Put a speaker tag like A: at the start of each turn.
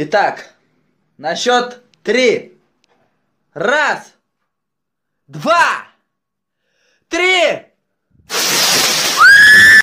A: Итак, на счет три. Раз, два,